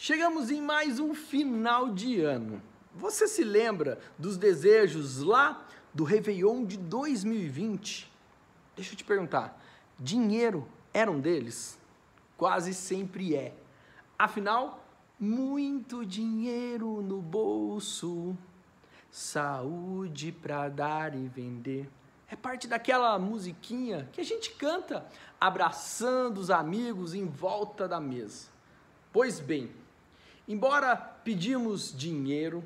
Chegamos em mais um final de ano. Você se lembra dos desejos lá do Réveillon de 2020? Deixa eu te perguntar: dinheiro era um deles? Quase sempre é. Afinal, muito dinheiro no bolso, saúde para dar e vender. É parte daquela musiquinha que a gente canta abraçando os amigos em volta da mesa. Pois bem, embora pedimos dinheiro,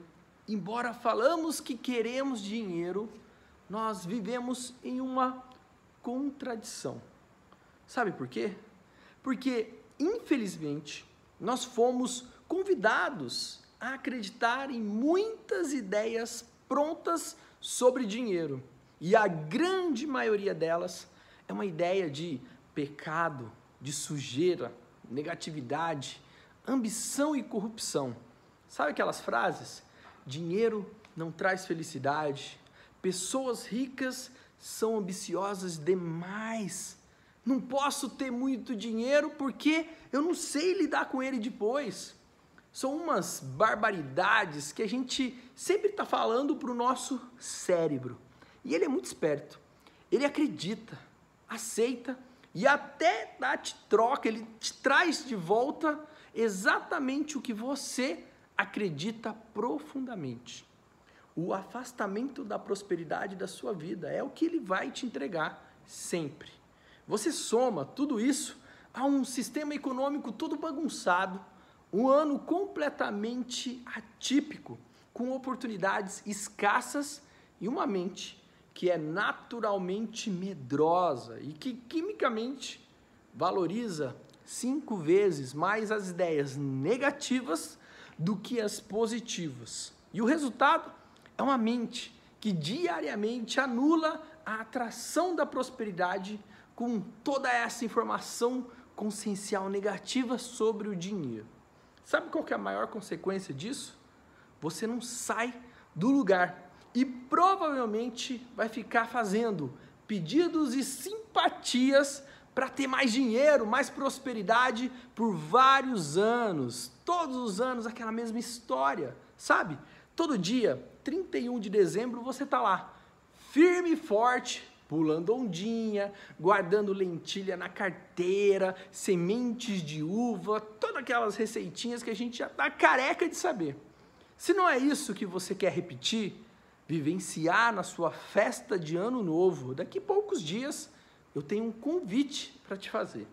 embora falamos que queremos dinheiro, nós vivemos em uma contradição. Sabe por quê? Porque, infelizmente, nós fomos convidados a acreditar em muitas ideias prontas sobre dinheiro. E a grande maioria delas é uma ideia de pecado, de sujeira, negatividade, ambição e corrupção. Sabe aquelas frases? Dinheiro não traz felicidade. Pessoas ricas são ambiciosas demais. Não posso ter muito dinheiro porque eu não sei lidar com ele depois. São umas barbaridades que a gente sempre está falando para o nosso cérebro. E ele é muito esperto. Ele acredita, aceita e até dá, te troca, ele te traz de volta exatamente o que você acredita profundamente. O afastamento da prosperidade da sua vida é o que ele vai te entregar sempre. Você soma tudo isso a um sistema econômico todo bagunçado, um ano completamente atípico, com oportunidades escassas e uma mente que é naturalmente medrosa e que quimicamente valoriza cinco vezes mais as ideias negativas do que as positivas. E o resultado é uma mente que diariamente anula a atração da prosperidade com toda essa informação consciencial negativa sobre o dinheiro. Sabe qual que é a maior consequência disso? Você não sai do lugar e provavelmente vai ficar fazendo pedidos e simpatias para ter mais dinheiro, mais prosperidade por vários anos. Todos os anos aquela mesma história, sabe? Todo dia, 31 de dezembro, você tá lá, firme e forte, pulando ondinha, guardando lentilha na carteira, sementes de uva, todas aquelas receitinhas que a gente já tá careca de saber. Se não é isso que você quer repetir, vivenciar na sua festa de ano novo, daqui a poucos dias, eu tenho um convite para te fazer.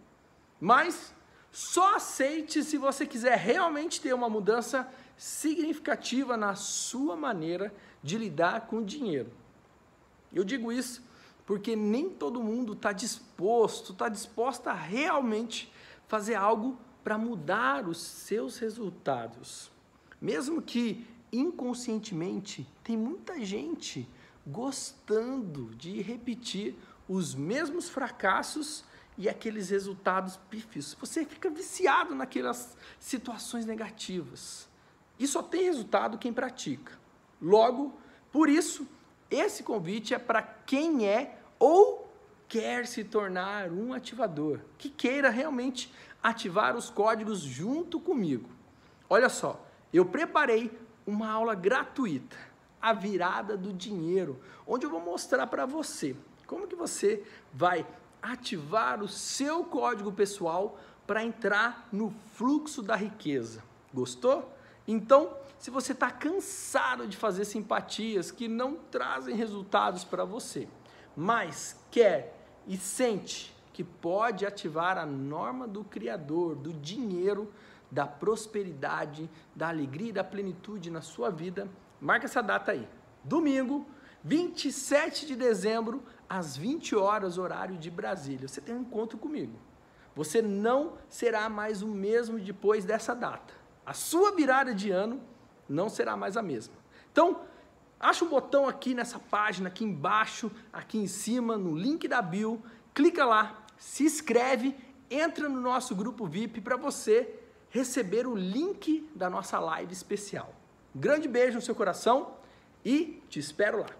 Mas só aceite se você quiser realmente ter uma mudança significativa na sua maneira de lidar com o dinheiro. Eu digo isso porque nem todo mundo está disposto, está disposta a realmente fazer algo para mudar os seus resultados. Mesmo que inconscientemente, tem muita gente gostando de repetir os mesmos fracassos e aqueles resultados pífios. Você fica viciado naquelas situações negativas. E só tem resultado quem pratica. Logo, por isso, esse convite é para quem é ou quer se tornar um ativador, que queira realmente ativar os códigos junto comigo. Olha só, eu preparei uma aula gratuita, a virada do dinheiro, onde eu vou mostrar para você como que você vai ativar o seu código pessoal para entrar no fluxo da riqueza? Gostou? Então, se você está cansado de fazer simpatias que não trazem resultados para você, mas quer e sente que pode ativar a norma do Criador, do dinheiro, da prosperidade, da alegria e da plenitude na sua vida, marca essa data aí. Domingo, 27 de dezembro, às 20 horas, horário de Brasília. Você tem um encontro comigo. Você não será mais o mesmo depois dessa data. A sua virada de ano não será mais a mesma. Então, acha um botão aqui nessa página, aqui embaixo, aqui em cima, no link da bio, clica lá, se inscreve, entra no nosso grupo VIP para você receber o link da nossa live especial. grande beijo no seu coração e te espero lá.